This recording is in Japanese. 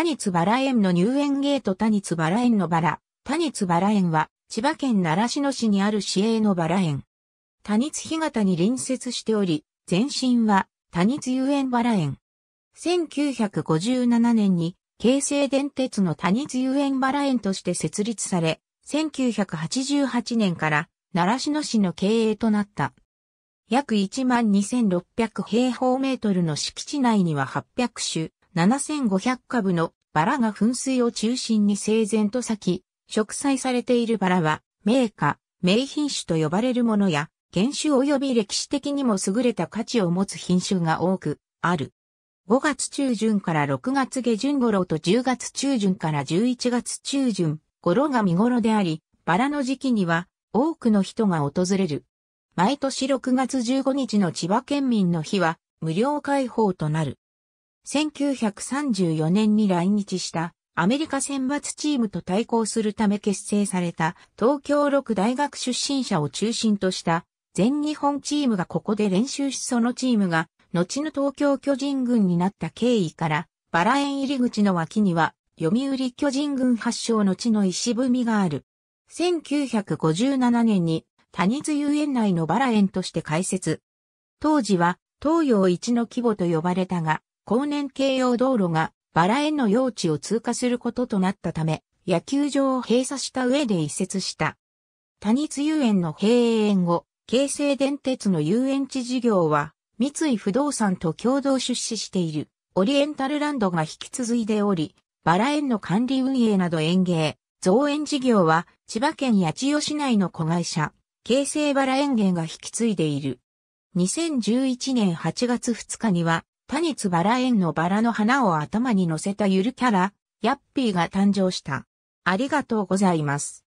谷津バラ園の入園ゲート谷津バラ園のバラ。谷津バラ園は、千葉県習志野市にある市営のバラ園。谷津干潟に隣接しており、前身は、谷津遊園バラ園。1957年に、京成電鉄の谷津遊園バラ園として設立され、1988年から、習志野市の経営となった。約12,600平方メートルの敷地内には800種、7500株のバラが噴水を中心に整然と咲き、植栽されているバラは、名花、名品種と呼ばれるものや、原種及び歴史的にも優れた価値を持つ品種が多く、ある。5月中旬から6月下旬頃と10月中旬から11月中旬頃が見頃であり、バラの時期には多くの人が訪れる。毎年6月15日の千葉県民の日は無料開放となる。1934年に来日したアメリカ選抜チームと対抗するため結成された東京六大学出身者を中心とした全日本チームがここで練習しそのチームが後の東京巨人軍になった経緯からバラ園入り口の脇には読売巨人軍発祥の地の石踏みがある。1957年に谷津遊園内のバラ園として開設。当時は東洋一の規模と呼ばれたが、高年京葉道路がバラ園の用地を通過することとなったため、野球場を閉鎖した上で移設した。谷津遊園の閉園後、京成電鉄の遊園地事業は、三井不動産と共同出資している、オリエンタルランドが引き続いており、バラ園の管理運営など園芸、造園事業は、千葉県八千代市内の子会社、京成バラ園芸が引き継いでいる。2011年8月2日には、ニツバラ園のバラの花を頭に乗せたゆるキャラ、ヤッピーが誕生した。ありがとうございます。